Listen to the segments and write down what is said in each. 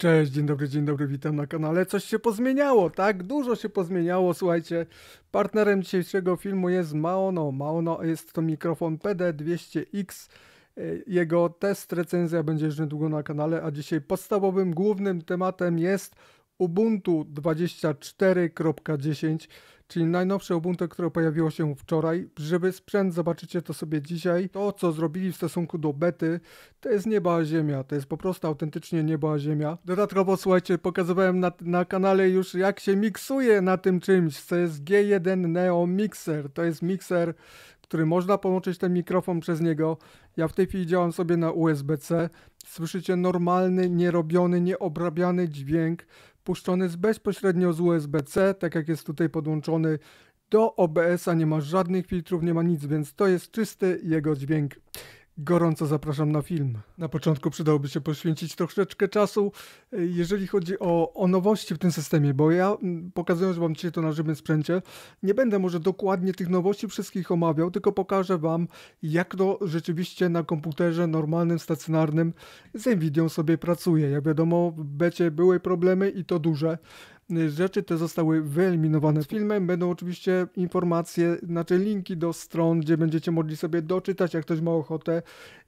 Cześć, dzień dobry, dzień dobry, witam na kanale. Coś się pozmieniało, tak? Dużo się pozmieniało, słuchajcie. Partnerem dzisiejszego filmu jest Maono. Maono jest to mikrofon PD200X. E, jego test, recenzja będzie już niedługo na kanale, a dzisiaj podstawowym, głównym tematem jest Ubuntu 24.10 czyli najnowsze Ubuntu, które pojawiło się wczoraj. Żeby sprzęt zobaczycie to sobie dzisiaj. To, co zrobili w stosunku do bety, to jest nieba a ziemia. To jest po prostu autentycznie nieba a ziemia. Dodatkowo, słuchajcie, pokazywałem na, na kanale już, jak się miksuje na tym czymś, co jest G1 Neo Mixer. To jest mikser, który można połączyć ten mikrofon przez niego. Ja w tej chwili działam sobie na USB-C. Słyszycie normalny, nierobiony, nieobrabiany dźwięk puszczony jest bezpośrednio z USB-C, tak jak jest tutaj podłączony do OBS-a, nie ma żadnych filtrów, nie ma nic, więc to jest czysty jego dźwięk gorąco zapraszam na film. Na początku przydałoby się poświęcić troszeczkę czasu, e, jeżeli chodzi o, o nowości w tym systemie, bo ja pokazując Wam dzisiaj to na żywym sprzęcie, nie będę może dokładnie tych nowości wszystkich omawiał, tylko pokażę Wam, jak to rzeczywiście na komputerze normalnym, stacjonarnym z Nvidią sobie pracuje. Jak wiadomo, w becie były problemy i to duże, Rzeczy te zostały wyeliminowane z filmem. Będą oczywiście informacje, znaczy linki do stron, gdzie będziecie mogli sobie doczytać, jak ktoś ma ochotę.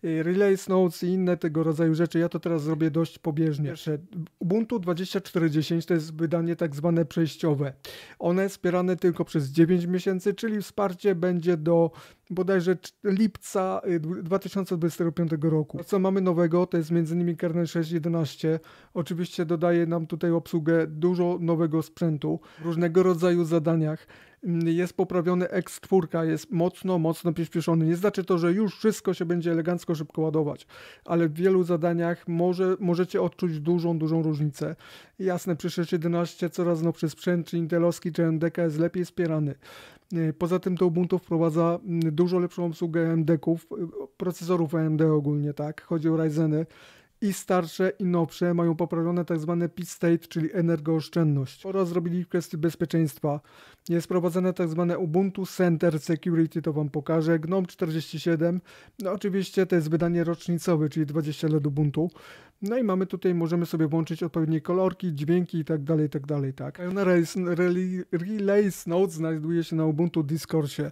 Y, Relay Notes i inne tego rodzaju rzeczy. Ja to teraz zrobię dość pobieżnie. Pierwsze, Ubuntu 24.10 to jest wydanie tak zwane przejściowe. One jest wspierane tylko przez 9 miesięcy, czyli wsparcie będzie do bodajże lipca 2025 y, roku. Co mamy nowego, to jest m.in. kernel 6.11. Oczywiście dodaje nam tutaj obsługę dużo nowego sprzętu, różnego rodzaju zadaniach jest poprawiony X4, jest mocno, mocno przyspieszony. Nie znaczy to, że już wszystko się będzie elegancko szybko ładować, ale w wielu zadaniach może, możecie odczuć dużą, dużą różnicę. Jasne, przy 11 coraz nowszy sprzęt, czy intelowski, czy MDK jest lepiej wspierany. E, poza tym to Ubuntu wprowadza dużo lepszą obsługę AMD-ków, e, procesorów AMD ogólnie, tak? Chodzi o Ryzeny. I starsze i nowsze mają poprawione tzw. Tak peak state, czyli energooszczędność oraz zrobili kwestie bezpieczeństwa. Jest prowadzone tzw. Tak Ubuntu Center Security, to Wam pokażę, GNOME 47, no oczywiście to jest wydanie rocznicowe, czyli 20 lat Ubuntu. No i mamy tutaj, możemy sobie włączyć odpowiednie kolorki, dźwięki i tak dalej, tak dalej, tak. Relay Note znajduje się na Ubuntu Discordsie.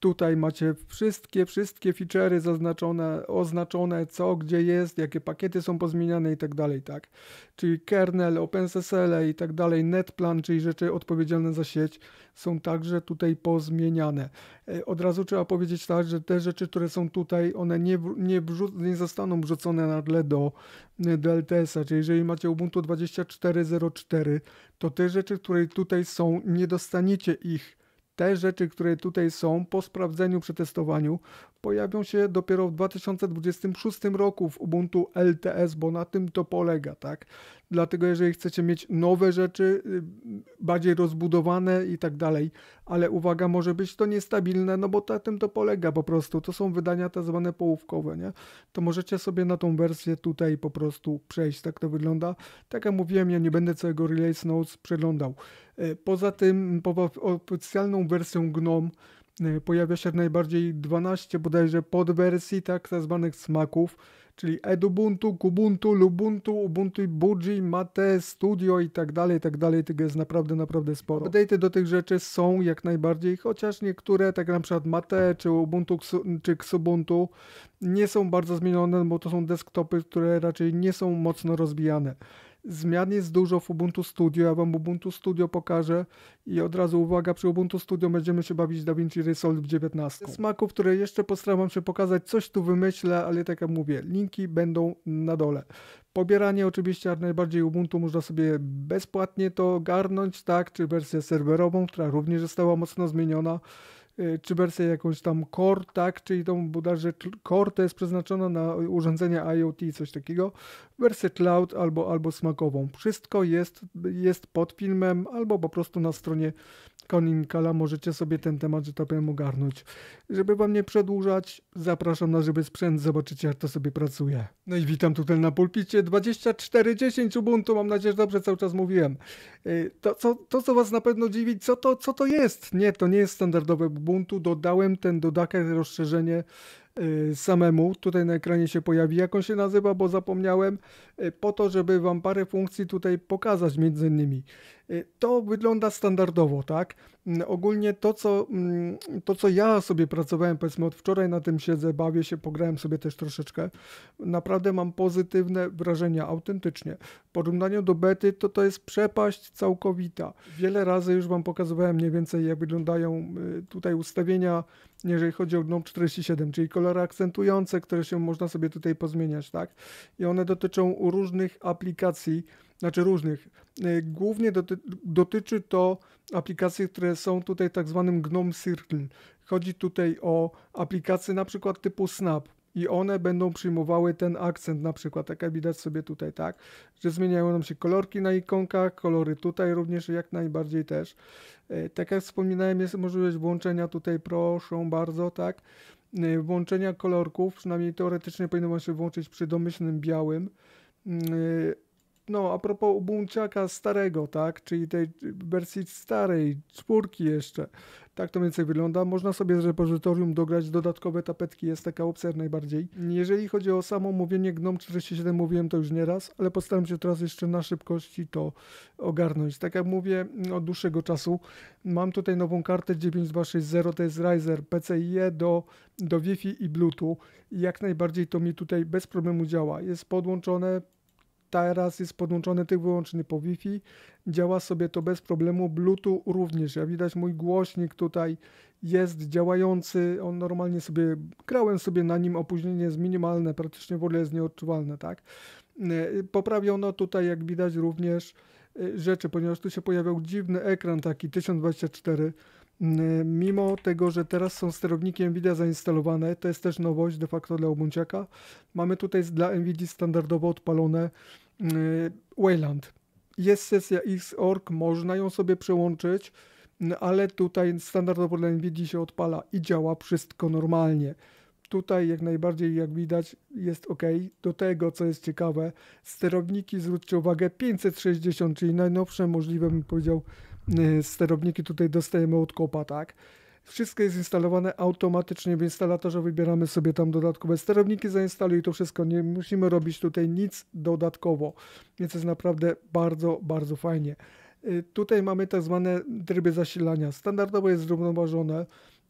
Tutaj macie wszystkie, wszystkie feature'y zaznaczone, oznaczone, co, gdzie jest, jakie pakiety są pozmieniane i tak dalej, tak? Czyli kernel, OpenSSL i tak dalej, netplan, czyli rzeczy odpowiedzialne za sieć są także tutaj pozmieniane. E, od razu trzeba powiedzieć tak, że te rzeczy, które są tutaj, one nie, nie, nie zostaną wrzucone nagle do, e, do LTS-a, czyli jeżeli macie Ubuntu 24.04, to te rzeczy, które tutaj są, nie dostaniecie ich te rzeczy, które tutaj są po sprawdzeniu, przetestowaniu, pojawią się dopiero w 2026 roku w Ubuntu LTS, bo na tym to polega, tak? Dlatego jeżeli chcecie mieć nowe rzeczy, y, bardziej rozbudowane i tak dalej, ale uwaga, może być to niestabilne, no bo na tym to polega po prostu. To są wydania tak zwane połówkowe, nie? To możecie sobie na tą wersję tutaj po prostu przejść, tak to wygląda. Tak jak mówiłem, ja nie będę całego Release Notes przeglądał. E, poza tym poza oficjalną wersją GNOME e, pojawia się w najbardziej 12 bodajże podwersji tak zwanych smaków, czyli Edubuntu, Kubuntu, Lubuntu, Ubuntu, Budgie, Mate, Studio i tak dalej, i tak dalej. Tego jest naprawdę, naprawdę sporo. Update'y do tych rzeczy są jak najbardziej, chociaż niektóre, tak na przykład Mate, czy Ubuntu, czy Xubuntu nie są bardzo zmienione, bo to są desktopy, które raczej nie są mocno rozbijane. Zmian jest dużo w Ubuntu Studio, ja Wam Ubuntu Studio pokażę i od razu uwaga, przy Ubuntu Studio będziemy się bawić DaVinci Resolve 19. Smaków, które jeszcze postaram się pokazać, coś tu wymyślę, ale tak jak mówię, linki będą na dole. Pobieranie oczywiście, jak najbardziej Ubuntu można sobie bezpłatnie to garnąć, tak, czy wersję serwerową, która również została mocno zmieniona. Y, czy wersję jakąś tam Core, tak, czyli tą bodajże Core to jest przeznaczona na urządzenia IoT, coś takiego, wersję Cloud albo, albo smakową. Wszystko jest, jest pod filmem albo po prostu na stronie Koninkala możecie sobie ten temat, że tak powiem, ogarnąć. Żeby wam nie przedłużać, zapraszam na Żywy Sprzęt, zobaczycie jak to sobie pracuje. No i witam tutaj na pulpicie 2410 Ubuntu, mam nadzieję, że dobrze cały czas mówiłem. Y, to, co, to, co was na pewno dziwi, co to, co to jest? Nie, to nie jest standardowe Ubuntu dodałem ten dodatek, rozszerzenie Y, samemu. Tutaj na ekranie się pojawi, jak on się nazywa, bo zapomniałem, y, po to, żeby Wam parę funkcji tutaj pokazać między innymi. Y, to wygląda standardowo, tak? Mm, ogólnie to co, mm, to, co ja sobie pracowałem, powiedzmy od wczoraj na tym siedzę, bawię się, pograłem sobie też troszeczkę, naprawdę mam pozytywne wrażenia, autentycznie. W porównaniu do bety to to jest przepaść całkowita. Wiele razy już Wam pokazywałem mniej więcej, jak wyglądają tutaj ustawienia jeżeli chodzi o GNOME 47, czyli kolory akcentujące, które się można sobie tutaj pozmieniać, tak? I one dotyczą różnych aplikacji, znaczy różnych. E, głównie doty dotyczy to aplikacji, które są tutaj tak zwanym GNOME Circle. Chodzi tutaj o aplikacje na przykład typu Snap, i one będą przyjmowały ten akcent na przykład, tak jak widać sobie tutaj, tak, że zmieniają nam się kolorki na ikonkach, kolory tutaj również jak najbardziej też. E, tak jak wspominałem, jest możliwość włączenia tutaj, proszę bardzo, tak, e, włączenia kolorków, przynajmniej teoretycznie powinno się włączyć przy domyślnym białym, mm, e, no, a propos Bumczaka starego, tak, czyli tej wersji starej, czwórki jeszcze, tak to więcej wygląda. Można sobie z repozytorium dograć dodatkowe tapetki, jest taka opcja najbardziej. Jeżeli chodzi o samo mówienie GNOME 47, mówiłem to już nieraz, ale postaram się teraz jeszcze na szybkości to ogarnąć. Tak jak mówię, od dłuższego czasu mam tutaj nową kartę 9260, to jest Riser PCIe do, do Wi-Fi i Bluetooth. Jak najbardziej to mi tutaj bez problemu działa. Jest podłączone teraz jest podłączony tylko wyłącznie po Wi-Fi. Działa sobie to bez problemu. Bluetooth również. Jak widać mój głośnik tutaj jest działający. On normalnie sobie, grałem sobie na nim, opóźnienie jest minimalne, praktycznie w ogóle jest nieodczuwalne, tak? Y, poprawiono tutaj, jak widać, również y, rzeczy, ponieważ tu się pojawiał dziwny ekran taki 1024 y, mimo tego, że teraz są sterownikiem NVIDIA zainstalowane, to jest też nowość de facto dla Ubuntu. Mamy tutaj dla NVIDII standardowo odpalone Y, Wayland. Jest sesja X.org, można ją sobie przełączyć, ale tutaj standardowo dla NVIDII się odpala i działa wszystko normalnie. Tutaj jak najbardziej, jak widać, jest ok. Do tego, co jest ciekawe, sterowniki, zwróćcie uwagę, 560, czyli najnowsze możliwe, bym powiedział, y, sterowniki tutaj dostajemy od kopa, tak? Wszystko jest instalowane automatycznie w instalatorze. Wybieramy sobie tam dodatkowe sterowniki, zainstaluj to wszystko. Nie musimy robić tutaj nic dodatkowo, więc jest naprawdę bardzo, bardzo fajnie. Y, tutaj mamy tak zwane tryby zasilania. Standardowo jest zrównoważone.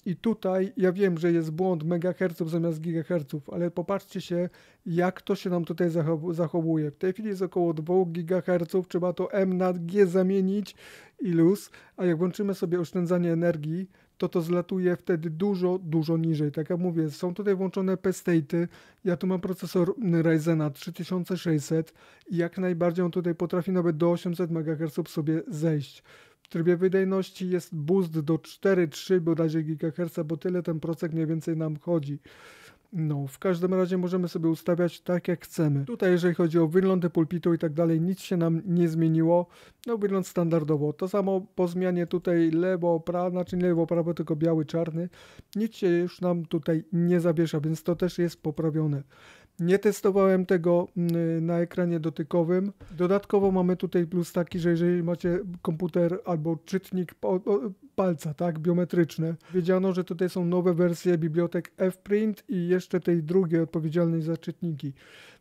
I tutaj ja wiem, że jest błąd megaherców zamiast gigaherców, ale popatrzcie się, jak to się nam tutaj zachowuje. W tej chwili jest około 2 gigaherców, trzeba to M na G zamienić i luz. A jak włączymy sobie oszczędzanie energii, to to zlatuje wtedy dużo, dużo niżej. Tak jak mówię, są tutaj włączone pestate'y, ja tu mam procesor Ryzena 3600 i jak najbardziej on tutaj potrafi nawet do 800 MHz sobie zejść. W trybie wydajności jest boost do 4,3 bodajże GHz, bo tyle ten procek mniej więcej nam chodzi. No, w każdym razie możemy sobie ustawiać tak jak chcemy. Tutaj jeżeli chodzi o wyglądy pulpitu i tak dalej, nic się nam nie zmieniło. No, wygląd standardowo. To samo po zmianie tutaj lewo, prawo, znaczy nie lewo, prawo, tylko biały, czarny. Nic się już nam tutaj nie zawiesza, więc to też jest poprawione. Nie testowałem tego mm, na ekranie dotykowym. Dodatkowo mamy tutaj plus taki, że jeżeli macie komputer albo czytnik palca, tak, biometryczny, wiedziano, że tutaj są nowe wersje bibliotek Fprint i jeszcze tej drugiej odpowiedzialnej za czytniki.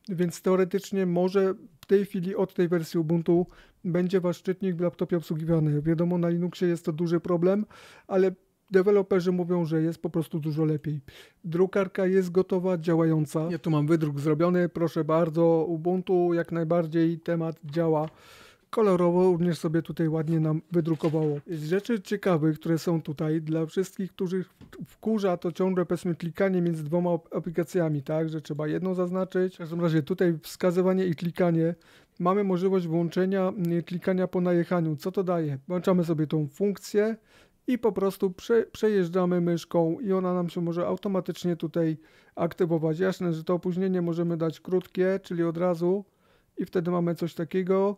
Więc teoretycznie może w tej chwili od tej wersji Ubuntu będzie wasz czytnik w laptopie obsługiwany. Wiadomo, na Linuxie jest to duży problem, ale deweloperzy mówią, że jest po prostu dużo lepiej. Drukarka jest gotowa, działająca. Ja tu mam wydruk zrobiony, proszę bardzo. Ubuntu jak najbardziej temat działa. Kolorowo również sobie tutaj ładnie nam wydrukowało. Z rzeczy ciekawych, które są tutaj, dla wszystkich, których wkurza to ciągle powiedzmy klikanie między dwoma aplikacjami, tak, że trzeba jedną zaznaczyć. W każdym razie tutaj wskazywanie i klikanie mamy możliwość włączenia mm, klikania po najechaniu. Co to daje? Włączamy sobie tą funkcję i po prostu prze, przejeżdżamy myszką i ona nam się może automatycznie tutaj aktywować. Jasne, że to opóźnienie możemy dać krótkie, czyli od razu i wtedy mamy coś takiego.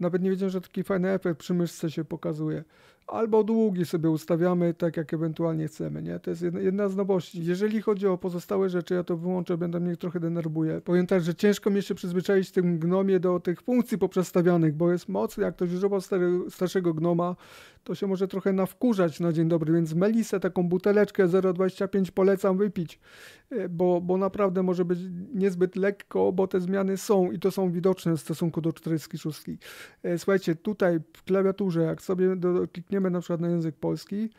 Nawet nie wiedziałem, że taki fajny efekt przy myszce się pokazuje albo długi sobie ustawiamy, tak jak ewentualnie chcemy, nie? To jest jedna, z nowości. Jeżeli chodzi o pozostałe rzeczy, ja to wyłączę, będę mnie trochę denerwuje. Powiem tak, że ciężko mi się przyzwyczaić w tym gnomie do tych funkcji poprzestawianych, bo jest mocny, jak ktoś używał stary, starszego gnoma, to się może trochę nawkurzać na dzień dobry, więc melisę, taką buteleczkę 0,25 polecam wypić, e, bo, bo naprawdę może być niezbyt lekko, bo te zmiany są i to są widoczne w stosunku do 46. E, słuchajcie, tutaj w klawiaturze, jak sobie klikniemy przełożymy na przykład na język polski,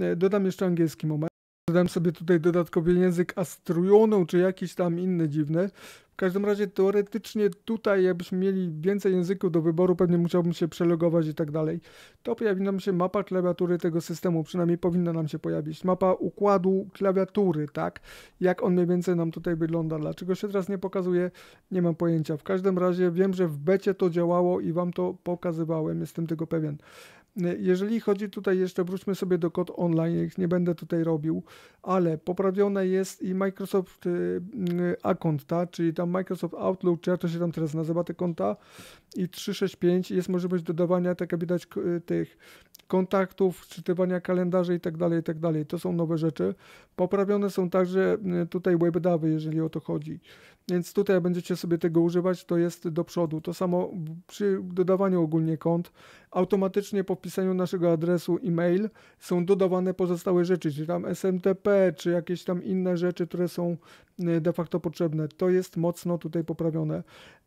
e, dodam jeszcze angielski moment, dodam sobie tutaj dodatkowy język astrujoną, czy jakiś tam inny dziwny. W każdym razie teoretycznie tutaj, jakbyśmy mieli więcej języków do wyboru, pewnie musiałbym się przelogować i tak dalej. To pojawi nam się mapa klawiatury tego systemu, przynajmniej powinna nam się pojawić. Mapa układu klawiatury, tak? Jak on mniej więcej nam tutaj wygląda. Dlaczego się teraz nie pokazuje? Nie mam pojęcia. W każdym razie wiem, że w becie to działało i wam to pokazywałem, jestem tego pewien. E, jeżeli chodzi tutaj jeszcze, wróćmy sobie do kod online, ich nie będę tutaj robił, ale poprawione jest i Microsoft e, e, Account, ta, czyli tam Microsoft Outlook, czy jak to się tam teraz nazywa, te konta i 365 jest możliwość dodawania, tak jak widać, tych kontaktów, czytywania kalendarzy i tak dalej, i tak dalej. To są nowe rzeczy. Poprawione są także tutaj webdawy, jeżeli o to chodzi. Więc tutaj będziecie sobie tego używać, to jest do przodu. To samo przy dodawaniu ogólnie kont. Automatycznie po wpisaniu naszego adresu e-mail są dodawane pozostałe rzeczy, czy tam SMTP, czy jakieś tam inne rzeczy, które są e, de facto potrzebne. To jest mocno tutaj poprawione.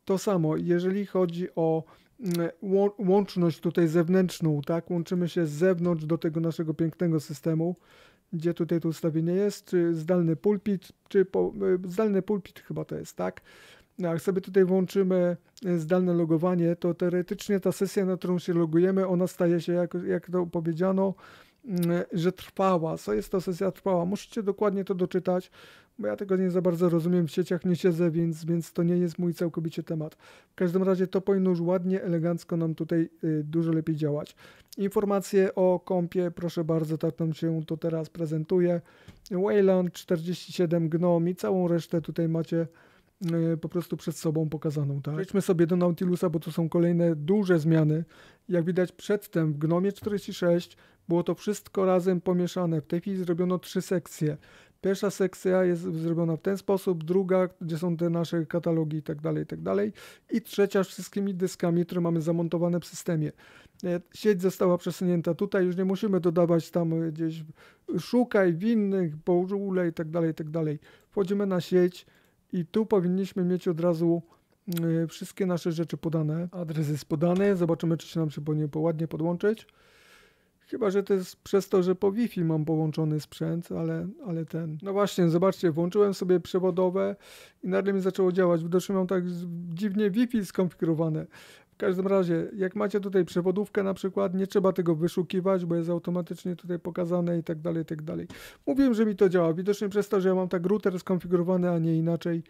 To samo, jeżeli chodzi o mm, łączność tutaj zewnętrzną, tak, łączymy się z zewnątrz do tego naszego pięknego systemu gdzie tutaj to ustawienie jest, czy zdalny pulpit, czy po, e, zdalny pulpit chyba to jest, tak? No, jak sobie tutaj włączymy e, zdalne logowanie, to teoretycznie ta sesja, na którą się logujemy, ona staje się, jak, jak to powiedziano, mm, e, że trwała. Co jest to sesja trwała? Musicie dokładnie to doczytać bo ja tego nie za bardzo rozumiem, w sieciach nie siedzę, więc, więc to nie jest mój całkowicie temat. W każdym razie to powinno już ładnie, elegancko nam tutaj y, dużo lepiej działać. Informacje o kąpie, proszę bardzo, tak nam się to teraz prezentuje. Wayland 47 Gnome i całą resztę tutaj macie y, po prostu przed sobą pokazaną. Tak? Przejdźmy sobie do Nautilusa, bo to są kolejne duże zmiany. Jak widać przedtem w Gnomie 46 było to wszystko razem pomieszane. W tej chwili zrobiono trzy sekcje. Pierwsza sekcja jest zrobiona w ten sposób, druga, gdzie są te nasze katalogi i tak dalej, i tak dalej. I trzecia z wszystkimi dyskami, które mamy zamontowane w systemie. E, sieć została przesunięta tutaj, już nie musimy dodawać tam gdzieś szukaj winnych, pole i tak dalej, i tak dalej. Wchodzimy na sieć i tu powinniśmy mieć od razu e, wszystkie nasze rzeczy podane. Adres jest podany, zobaczymy czy się nam się po nie ładnie podłączyć. Chyba, że to jest przez to, że po Wi-Fi mam połączony sprzęt, ale, ale ten. No właśnie, zobaczcie, włączyłem sobie przewodowe i nagle mi zaczęło działać. Widocznie mam tak dziwnie Wi-Fi skonfigurowane. W każdym razie, jak macie tutaj przewodówkę na przykład, nie trzeba tego wyszukiwać, bo jest automatycznie tutaj pokazane i tak dalej, i tak dalej. Mówiłem, że mi to działa. Widocznie przez to, że ja mam tak router skonfigurowany, a nie inaczej.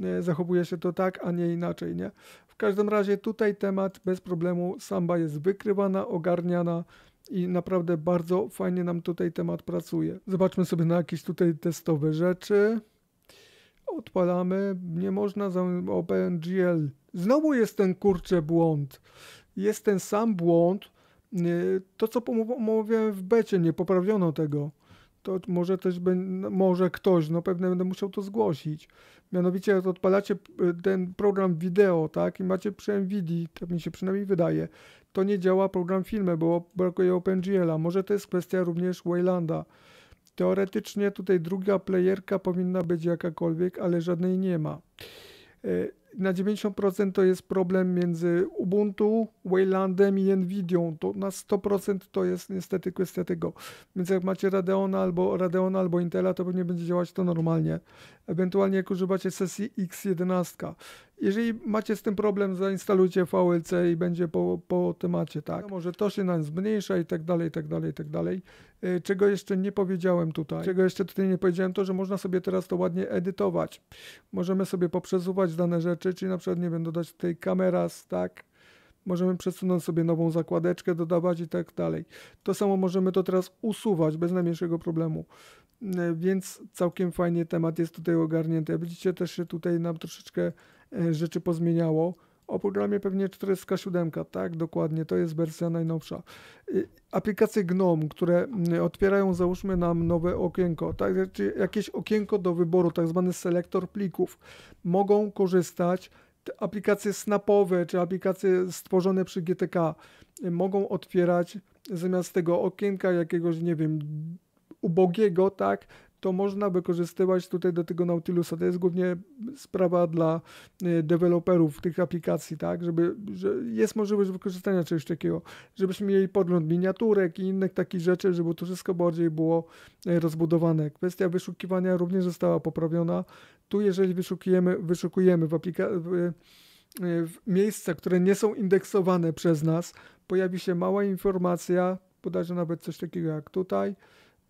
E, zachowuje się to tak, a nie inaczej, nie? W każdym razie tutaj temat bez problemu, samba jest wykrywana, ogarniana i naprawdę bardzo fajnie nam tutaj temat pracuje. Zobaczmy sobie na jakieś tutaj testowe rzeczy. Odpalamy. Nie można za OpenGL. Znowu jest ten kurczę błąd. Jest ten sam błąd. To, co mówiłem w becie, nie poprawiono tego. To może też no, może ktoś, no pewnie będę musiał to zgłosić. Mianowicie odpalacie y, ten program wideo, tak, i macie przy NVIDII, tak mi się przynajmniej wydaje, to nie działa program filmy, bo brakuje OpenGL-a. Może to jest kwestia również Waylanda. Teoretycznie tutaj druga playerka powinna być jakakolwiek, ale żadnej nie ma. E, na 90% to jest problem między Ubuntu, Waylandem i Nvidią. To na 100% to jest niestety kwestia tego. Więc jak macie Radeona albo Radeona albo Intela, to pewnie będzie działać to normalnie. Ewentualnie jak używacie sesji X11. Jeżeli macie z tym problem, zainstalujcie VLC i będzie po, po temacie, tak? Może to się nam zmniejsza i tak dalej, i tak dalej, i tak dalej. Y, czego jeszcze nie powiedziałem tutaj, czego jeszcze tutaj nie powiedziałem, to, że można sobie teraz to ładnie edytować. Możemy sobie poprzesuwać dane rzeczy, czyli na przykład, nie wiem, dodać tutaj kameras, tak? Możemy przesunąć sobie nową zakładeczkę, dodawać i tak dalej. To samo możemy to teraz usuwać bez najmniejszego problemu y, więc całkiem fajnie temat jest tutaj ogarnięty. Widzicie, też się tutaj nam troszeczkę E, rzeczy pozmieniało. O programie pewnie 47, tak, dokładnie, to jest wersja najnowsza. Y, aplikacje GNOME, które mm, otwierają, załóżmy nam nowe okienko, tak, czy znaczy, jakieś okienko do wyboru, tak zwany selektor plików, mogą korzystać aplikacje snapowe, czy aplikacje stworzone przy GTK y, mogą otwierać zamiast tego okienka jakiegoś, nie wiem, ubogiego, tak, to można wykorzystywać tutaj do tego Nautilusa. To jest głównie sprawa dla y, deweloperów tych aplikacji, tak, żeby że jest możliwość wykorzystania czegoś takiego, żebyśmy mieli podgląd miniaturek i innych takich rzeczy, żeby to wszystko bardziej było y, rozbudowane. Kwestia wyszukiwania również została poprawiona. Tu jeżeli wyszukujemy, wyszukujemy w aplikacji y, miejsca, które nie są indeksowane przez nas, pojawi się mała informacja, podaję nawet coś takiego jak tutaj,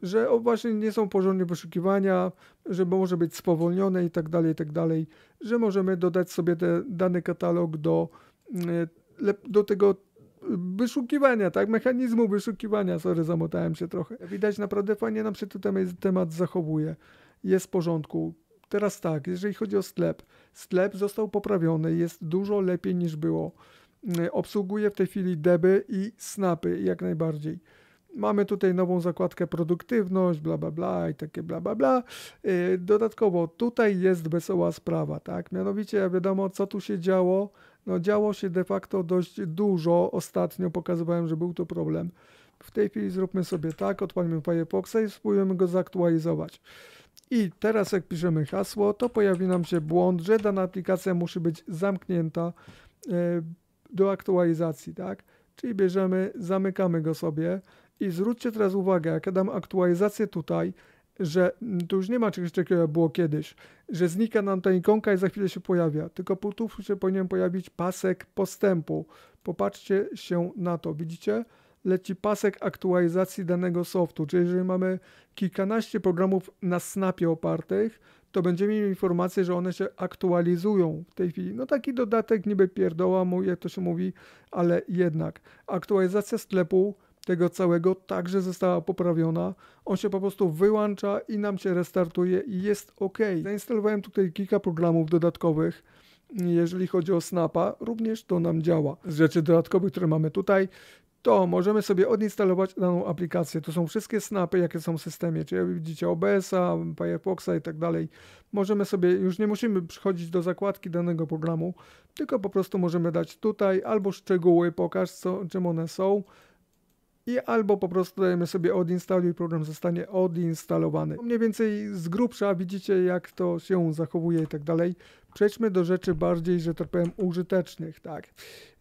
że właśnie nie są porządnie poszukiwania, że może być spowolnione i tak dalej, i tak dalej, że możemy dodać sobie te, dany katalog do, mm, do tego y, wyszukiwania, tak? Mechanizmu wyszukiwania. Sorry, zamotałem się trochę. Widać, naprawdę fajnie nam się tutaj temat zachowuje. Jest w porządku. Teraz tak, jeżeli chodzi o sklep. Sklep został poprawiony, jest dużo lepiej niż było. Y, obsługuje w tej chwili deby i snapy jak najbardziej mamy tutaj nową zakładkę produktywność, bla, bla, bla i takie bla, bla, bla. Y, dodatkowo tutaj jest wesoła sprawa, tak? Mianowicie wiadomo, co tu się działo. No działo się de facto dość dużo. Ostatnio pokazywałem, że był to problem. W tej chwili zróbmy sobie tak, odpalimy Firefoxa i spróbujemy go zaktualizować. I teraz jak piszemy hasło, to pojawi nam się błąd, że dana aplikacja musi być zamknięta y, do aktualizacji, tak? Czyli bierzemy, zamykamy go sobie, i zwróćcie teraz uwagę, jak ja dam aktualizację tutaj, że tu już nie ma czegoś takiego, było kiedyś, że znika nam ta ikonka i za chwilę się pojawia, tylko po tu się powinien pojawić pasek postępu. Popatrzcie się na to, widzicie? Leci pasek aktualizacji danego softu, czyli jeżeli mamy kilkanaście programów na Snapie opartych, to będziemy mieli informację, że one się aktualizują w tej chwili. No taki dodatek niby pierdoła mu, jak to się mówi, ale jednak. Aktualizacja sklepu tego całego także została poprawiona. On się po prostu wyłącza i nam się restartuje i jest ok. Zainstalowałem tutaj kilka programów dodatkowych. Jeżeli chodzi o Snapa, również to nam działa. Z rzeczy dodatkowych, które mamy tutaj, to możemy sobie odinstalować daną aplikację. To są wszystkie snapy, jakie są w systemie, czyli widzicie OBS-a, Firefoxa i tak dalej. Możemy sobie, już nie musimy przychodzić do zakładki danego programu, tylko po prostu możemy dać tutaj albo szczegóły, pokaż co, czym one są, i albo po prostu dajemy sobie odinstaluj, program zostanie odinstalowany. Mniej więcej z grubsza widzicie jak to się zachowuje i tak dalej. Przejdźmy do rzeczy bardziej, że tak powiem, użytecznych, tak.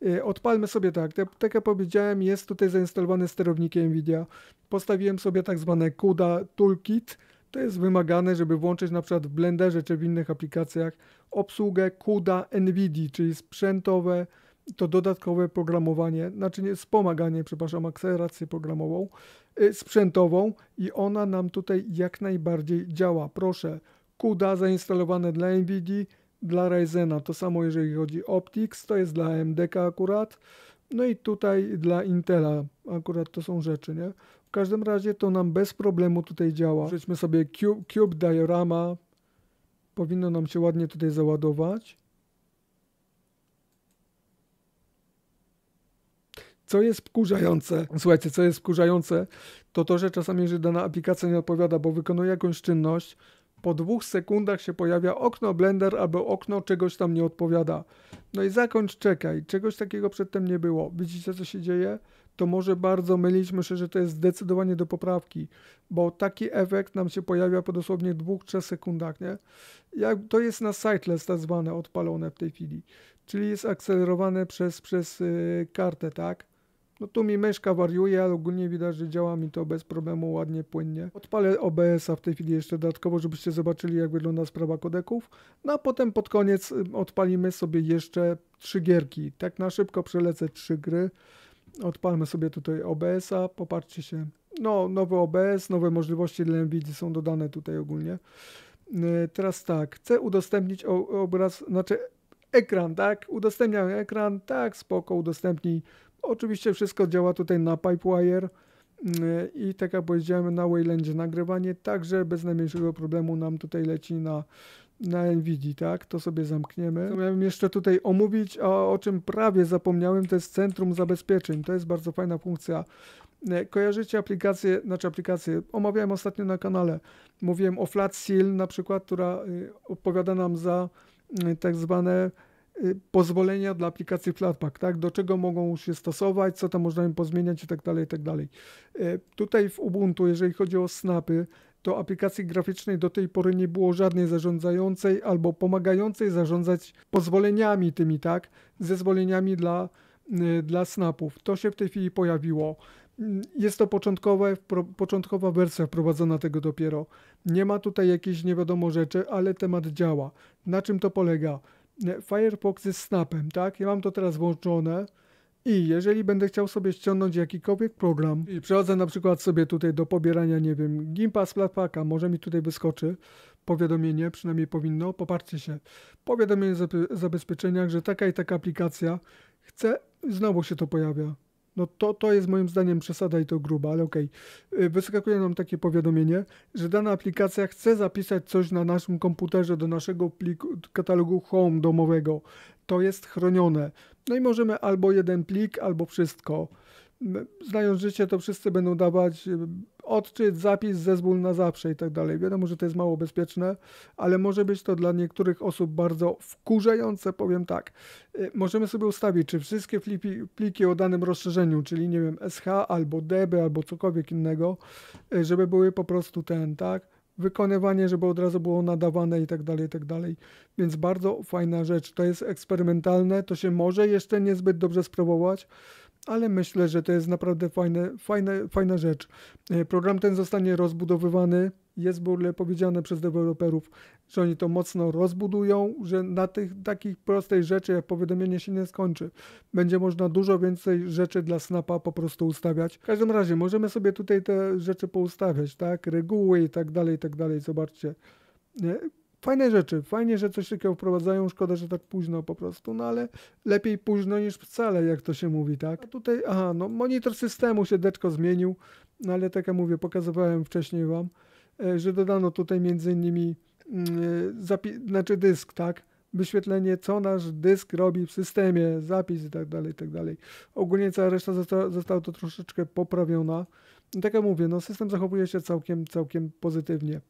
Y, odpalmy sobie tak, tak jak powiedziałem, jest tutaj zainstalowany sterownik NVIDIA. Postawiłem sobie tak zwane CUDA Toolkit, to jest wymagane, żeby włączyć na przykład w Blenderze czy w innych aplikacjach obsługę CUDA NVIDIA, czyli sprzętowe, to dodatkowe programowanie, znaczy nie, wspomaganie, przepraszam, akcelerację programową, y, sprzętową i ona nam tutaj jak najbardziej działa. Proszę, CUDA zainstalowane dla NVIDII, dla Ryzena, to samo jeżeli chodzi o Optics, to jest dla MDK akurat, no i tutaj dla Intela, akurat to są rzeczy, nie? W każdym razie to nam bez problemu tutaj działa. Przejdźmy sobie Cube, Cube Diorama, powinno nam się ładnie tutaj załadować. Co jest wkurzające, słuchajcie, co jest wkurzające, to to, że czasami, że dana aplikacja nie odpowiada, bo wykonuje jakąś czynność, po dwóch sekundach się pojawia okno Blender albo okno czegoś tam nie odpowiada. No i zakończ, czekaj, czegoś takiego przedtem nie było. Widzicie, co się dzieje? To może bardzo mylić, myślę, że to jest zdecydowanie do poprawki, bo taki efekt nam się pojawia po dosłownie 2-3 sekundach, nie? Jak, to jest na siteless tak zwane odpalone w tej chwili, czyli jest akcelerowane przez, przez yy, kartę, tak? No tu mi myszka wariuje, ale ogólnie widać, że działa mi to bez problemu, ładnie, płynnie. Odpalę OBS-a w tej chwili jeszcze dodatkowo, żebyście zobaczyli jak wygląda sprawa kodeków. No a potem pod koniec odpalimy sobie jeszcze trzy gierki. Tak na szybko przelecę trzy gry. Odpalmy sobie tutaj OBS-a, popatrzcie się. No, nowy OBS, nowe możliwości dla NVIDII są dodane tutaj ogólnie. Yy, teraz tak, chcę udostępnić obraz, znaczy ekran, tak? Udostępniam ekran, tak, spoko, udostępnij Oczywiście wszystko działa tutaj na Pipewire mm, i tak jak powiedziałem na Waylandzie nagrywanie, także bez najmniejszego problemu nam tutaj leci na, na NVIDII, tak? To sobie zamkniemy. Co miałem jeszcze tutaj omówić, a o czym prawie zapomniałem, to jest Centrum Zabezpieczeń. To jest bardzo fajna funkcja. E, kojarzycie aplikację, znaczy aplikację, omawiałem ostatnio na kanale. Mówiłem o FlatSeal na przykład, która y, odpowiada nam za y, tak zwane Y, pozwolenia dla aplikacji Flatpak, tak? Do czego mogą się stosować, co tam można im pozmieniać i tak dalej, i tak dalej. Y, tutaj w Ubuntu, jeżeli chodzi o snapy, to aplikacji graficznej do tej pory nie było żadnej zarządzającej albo pomagającej zarządzać pozwoleniami tymi, tak? Zezwoleniami dla, y, dla snapów. To się w tej chwili pojawiło. Mm, jest to początkowe, początkowa wersja wprowadzona tego dopiero. Nie ma tutaj jakichś nie wiadomo rzeczy, ale temat działa. Na czym to polega? Firefox jest snapem, tak? Ja mam to teraz włączone. I jeżeli będę chciał sobie ściągnąć jakikolwiek program i przechodzę na przykład sobie tutaj do pobierania, nie wiem, Gimpa z Flatpaka, może mi tutaj wyskoczy powiadomienie, przynajmniej powinno, poparcie się, powiadomienie o zabezpieczeniach, że taka i taka aplikacja chce, znowu się to pojawia. No to, to jest moim zdaniem przesada i to gruba, ale okej. Okay. Wyskakuje nam takie powiadomienie, że dana aplikacja chce zapisać coś na naszym komputerze do naszego pliku, katalogu home domowego. To jest chronione. No i możemy albo jeden plik, albo wszystko znając życie, to wszyscy będą dawać y, odczyt, zapis, zezwól na zawsze i tak dalej. Wiadomo, że to jest mało bezpieczne, ale może być to dla niektórych osób bardzo wkurzające, powiem tak. Y, możemy sobie ustawić, czy wszystkie pliki, pliki o danym rozszerzeniu, czyli nie wiem, SH albo DB albo cokolwiek innego, y, żeby były po prostu ten, tak? wykonywanie, żeby od razu było nadawane i tak dalej, i tak dalej. Więc bardzo fajna rzecz. To jest eksperymentalne, to się może jeszcze niezbyt dobrze spróbować, ale myślę, że to jest naprawdę fajne, fajne, fajna rzecz. E, program ten zostanie rozbudowywany. Jest w ogóle powiedziane przez deweloperów, że oni to mocno rozbudują, że na tych takich prostej rzeczy jak powiadomienie się nie skończy. Będzie można dużo więcej rzeczy dla Snapa po prostu ustawiać. W każdym razie możemy sobie tutaj te rzeczy poustawiać, tak? Reguły i tak dalej, i tak dalej. Zobaczcie. E, fajne rzeczy. Fajnie, że coś takiego wprowadzają. Szkoda, że tak późno po prostu, no ale lepiej późno niż wcale, jak to się mówi, tak? A tutaj, aha, no monitor systemu się deczko zmienił, no ale tak jak mówię, pokazywałem wcześniej Wam, e, że dodano tutaj między innymi mm, e, zapi- znaczy dysk, tak? Wyświetlenie, co nasz dysk robi w systemie, zapis i tak dalej, i tak dalej. Ogólnie cała reszta została, została to troszeczkę poprawiona. I no tak jak mówię, no system zachowuje się całkiem, całkiem pozytywnie.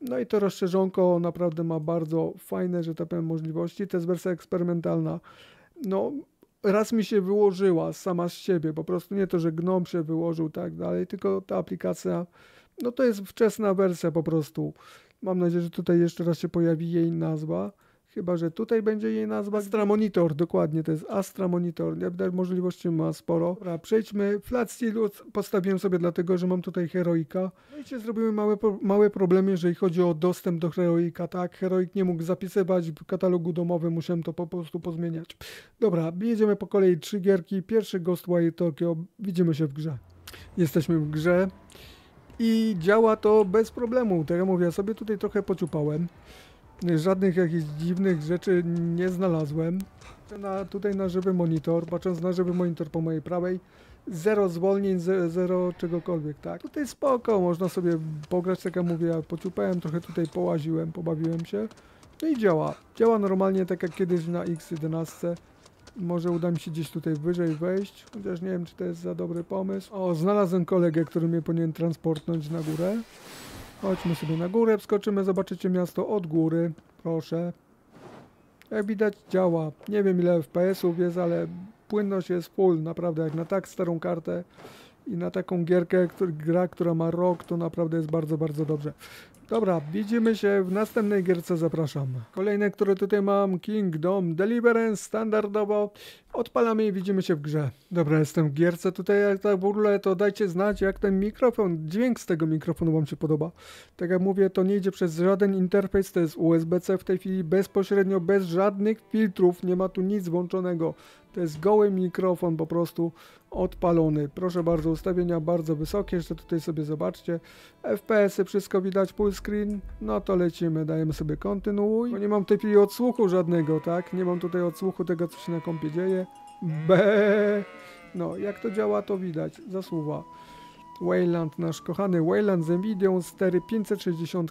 No i to rozszerzonko naprawdę ma bardzo fajne, że tak powiem, możliwości. To jest wersja eksperymentalna. No, raz mi się wyłożyła sama z siebie, po prostu nie to, że gnom się wyłożył tak dalej, tylko ta aplikacja, no to jest wczesna wersja po prostu. Mam nadzieję, że tutaj jeszcze raz się pojawi jej nazwa. Chyba, że tutaj będzie jej nazwa. Astra Monitor, dokładnie, to jest Astra Monitor. Ja możliwości ma sporo. Dobra, przejdźmy. Flat Steel postawiłem sobie dlatego, że mam tutaj Heroika. No i się zrobiły małe, małe problemy, jeżeli chodzi o dostęp do Heroika, tak? Heroik nie mógł zapisywać w katalogu domowym, musiałem to po prostu pozmieniać. Dobra, jedziemy po kolei trzy gierki. Pierwszy Ghostwire Tokyo, widzimy się w grze. Jesteśmy w grze i działa to bez problemu. Tak jak mówię, ja sobie tutaj trochę pociupałem. Żadnych jakichś dziwnych rzeczy nie znalazłem. Na, tutaj na żywy monitor, patrząc na żywy monitor po mojej prawej, zero zwolnień, zero, czegokolwiek, tak. Tutaj spoko, można sobie pograć, tak jak mówię, pociupałem, trochę tutaj połaziłem, pobawiłem się. No i działa. Działa normalnie, tak jak kiedyś na X11. Może uda mi się gdzieś tutaj wyżej wejść, chociaż nie wiem, czy to jest za dobry pomysł. O, znalazłem kolegę, który mnie powinien transportnąć na górę. Chodźmy sobie na górę, wskoczymy, zobaczycie miasto od góry. Proszę. Jak widać działa. Nie wiem ile FPS-ów jest, ale płynność jest full. Naprawdę jak na tak starą kartę i na taką gierkę, który, gra, która ma rok, to naprawdę jest bardzo, bardzo dobrze. Dobra, widzimy się w następnej gierce, zapraszam. Kolejne, które tutaj mam, Kingdom Deliverance, standardowo. Odpalamy i widzimy się w grze. Dobra, jestem w gierce tutaj, jak tak w ogóle, to dajcie znać, jak ten mikrofon, dźwięk z tego mikrofonu wam się podoba. Tak jak mówię, to nie idzie przez żaden interfejs, to jest USB-C w tej chwili bezpośrednio, bez żadnych filtrów, nie ma tu nic włączonego. To jest goły mikrofon po prostu odpalony. Proszę bardzo, ustawienia bardzo wysokie, jeszcze tutaj sobie zobaczcie. FPS-y, wszystko widać, full screen. No to lecimy, dajemy sobie kontynuuj. Bo nie mam tej chwili odsłuchu żadnego, tak? Nie mam tutaj odsłuchu tego, co się na kompie dzieje. B. No, jak to działa, to widać. Zasuwa. Wayland, nasz kochany Wayland z Nvidia 4560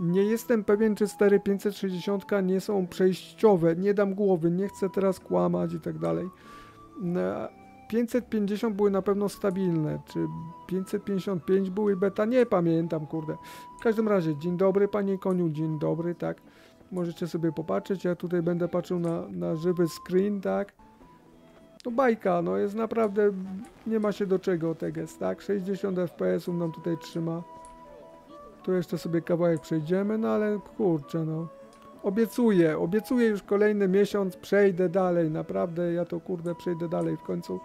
nie jestem pewien, czy stare 560 nie są przejściowe. Nie dam głowy, nie chcę teraz kłamać i tak dalej. 550 mm, e, były na pewno stabilne, czy 555 były beta, nie pamiętam, kurde. W każdym razie, dzień dobry panie koniu, dzień dobry, tak. Możecie sobie popatrzeć, ja tutaj będę patrzył na, na żywy screen, tak. No bajka, no jest naprawdę, nie ma się do czego te gest, tak. 60 fps nam tutaj trzyma. Tu jeszcze sobie kawałek przejdziemy, no ale kurczę, no. Obiecuję, obiecuję już kolejny miesiąc, przejdę dalej, naprawdę ja to kurde przejdę dalej w końcu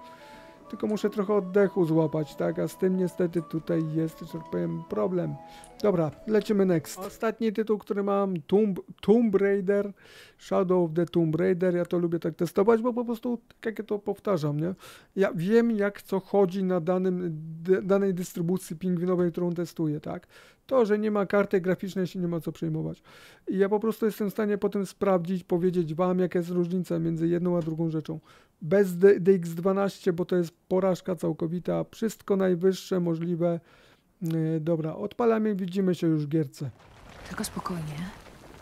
tylko muszę trochę oddechu złapać, tak? A z tym niestety tutaj jest, że tak powiem, problem. Dobra, lecimy next. Ostatni tytuł, który mam, Tomb, Tomb Raider, Shadow of the Tomb Raider. Ja to lubię tak testować, bo po prostu, tak jak ja to powtarzam, nie? Ja wiem, jak co chodzi na danym, danej dystrybucji pingwinowej, którą testuję, tak? To, że nie ma karty graficznej, się nie ma co przejmować. I ja po prostu jestem w stanie potem sprawdzić, powiedzieć Wam, jaka jest różnica między jedną a drugą rzeczą bez DX12, bo to jest porażka całkowita. Wszystko najwyższe możliwe. Mm, dobra, odpalamy, widzimy się już w gierce. Tylko spokojnie.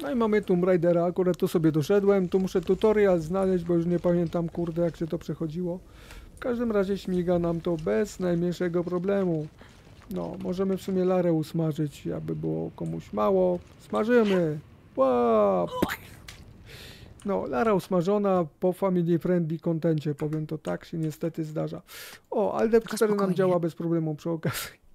No i mamy Tomb Raidera, akurat tu sobie doszedłem. Tu muszę tutorial znaleźć, bo już nie pamiętam, kurde, jak się to przechodziło. W każdym razie śmiga nam to bez najmniejszego problemu. No, możemy w sumie Larę usmażyć, aby było komuś mało. Smażymy! Wow! No, lara usmażona po family friendly kontencie, powiem to tak, się niestety zdarza. O, ale Dep 4 nam działa bez problemu przy okazji.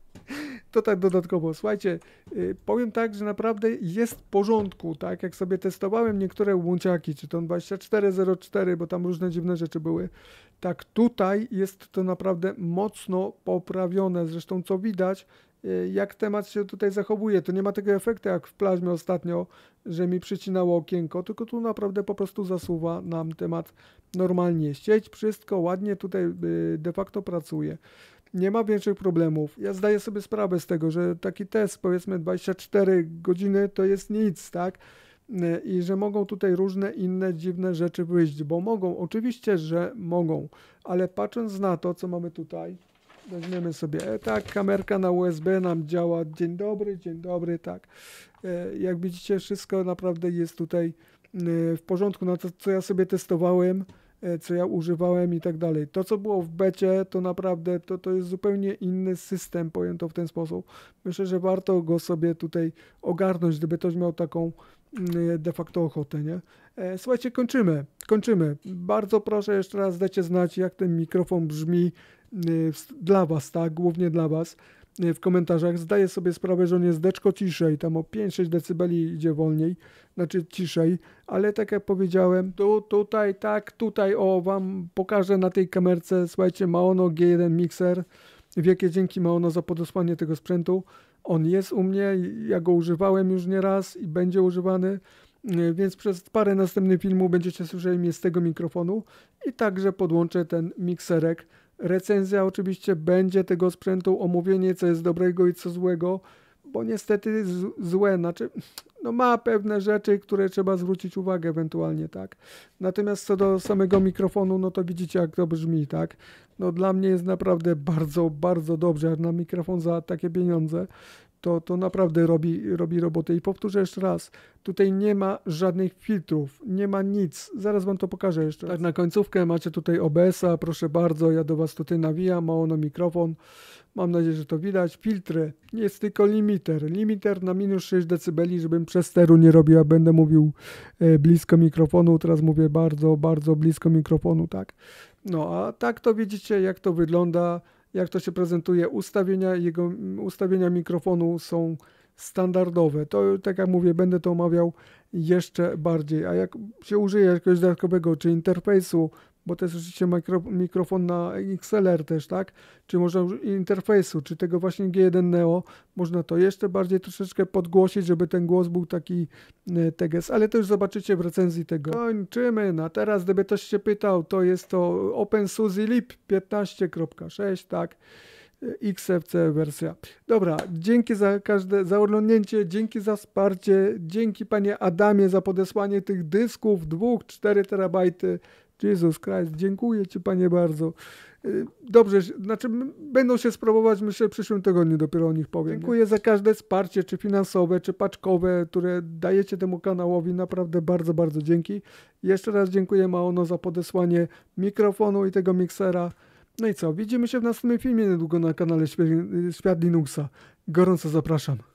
To tak dodatkowo. Słuchajcie, y, powiem tak, że naprawdę jest w porządku, tak? Jak sobie testowałem niektóre łączaki, czy to 2404, bo tam różne dziwne rzeczy były, tak tutaj jest to naprawdę mocno poprawione. Zresztą co widać, Y, jak temat się tutaj zachowuje. To nie ma tego efektu jak w plazmie ostatnio, że mi przycinało okienko, tylko tu naprawdę po prostu zasuwa nam temat normalnie. Sieć, wszystko ładnie tutaj y, de facto pracuje. Nie ma większych problemów. Ja zdaję sobie sprawę z tego, że taki test powiedzmy 24 godziny to jest nic, tak? Y, i że mogą tutaj różne inne dziwne rzeczy wyjść, bo mogą, oczywiście, że mogą, ale patrząc na to, co mamy tutaj, Weźmiemy sobie, e, tak, kamerka na USB nam działa. Dzień dobry, dzień dobry, tak. E, jak widzicie, wszystko naprawdę jest tutaj e, w porządku. na no to, co ja sobie testowałem, e, co ja używałem i tak dalej. To, co było w becie, to naprawdę to, to jest zupełnie inny system, powiem to w ten sposób. Myślę, że warto go sobie tutaj ogarnąć, gdyby ktoś miał taką mm, de facto ochotę, nie? E, słuchajcie, kończymy, kończymy. Bardzo proszę jeszcze raz dajcie znać, jak ten mikrofon brzmi, Y, dla Was, tak, głównie dla Was y, w komentarzach. Zdaję sobie sprawę, że on jest deczko ciszej, tam o 5-6 decybeli idzie wolniej, znaczy ciszej, ale tak jak powiedziałem, tu, tutaj, tak, tutaj, o, Wam pokażę na tej kamerce, słuchajcie, ma ono G1 Mixer, wielkie dzięki ma ono za podosłanie tego sprzętu. On jest u mnie, ja go używałem już nieraz i będzie używany y, więc przez parę następnych filmów będziecie słyszeli mnie z tego mikrofonu i także podłączę ten mikserek Recenzja oczywiście będzie tego sprzętu, omówienie co jest dobrego i co złego, bo niestety złe, znaczy no ma pewne rzeczy, które trzeba zwrócić uwagę ewentualnie, tak. Natomiast co do samego mikrofonu, no to widzicie jak to brzmi, tak. No dla mnie jest naprawdę bardzo, bardzo dobrze, na mikrofon za takie pieniądze to, to naprawdę robi, robi robotę. I powtórzę jeszcze raz, tutaj nie ma żadnych filtrów, nie ma nic. Zaraz Wam to pokażę jeszcze. Tak, na końcówkę macie tutaj OBS-a, proszę bardzo, ja do Was tutaj nawijam, ma ono mikrofon. Mam nadzieję, że to widać. Filtry, jest tylko limiter. Limiter na minus 6 dB, żebym przesteru nie robił, a będę mówił e, blisko mikrofonu. Teraz mówię bardzo, bardzo blisko mikrofonu, tak. No, a tak to widzicie, jak to wygląda jak to się prezentuje, ustawienia jego ustawienia mikrofonu są standardowe. To tak jak mówię, będę to omawiał jeszcze bardziej. A jak się użyje jakiegoś dodatkowego czy interfejsu bo to jest oczywiście mikro, mikrofon na XLR też, tak? Czy można interfejsu, czy tego właśnie G1 Neo, można to jeszcze bardziej troszeczkę podgłosić, żeby ten głos był taki e, TGS, ale to już zobaczycie w recenzji tego. Kończymy na no teraz, gdyby ktoś się pytał, to jest to OpenSUSE LIP 15.6, tak? E, XFC wersja. Dobra, dzięki za każde, za oglądnięcie, dzięki za wsparcie, dzięki panie Adamie za podesłanie tych dysków, 2-4 terabajty Jezus Christ, dziękuję Ci Panie bardzo. Y, dobrze, znaczy będą się spróbować, myślę, w przyszłym tygodniu dopiero o nich powiem. Dziękuję za każde wsparcie, czy finansowe, czy paczkowe, które dajecie temu kanałowi. Naprawdę bardzo, bardzo dzięki. Jeszcze raz dziękuję Maono za podesłanie mikrofonu i tego miksera. No i co, widzimy się w następnym filmie niedługo na kanale Świat y, Linuxa. Gorąco zapraszam.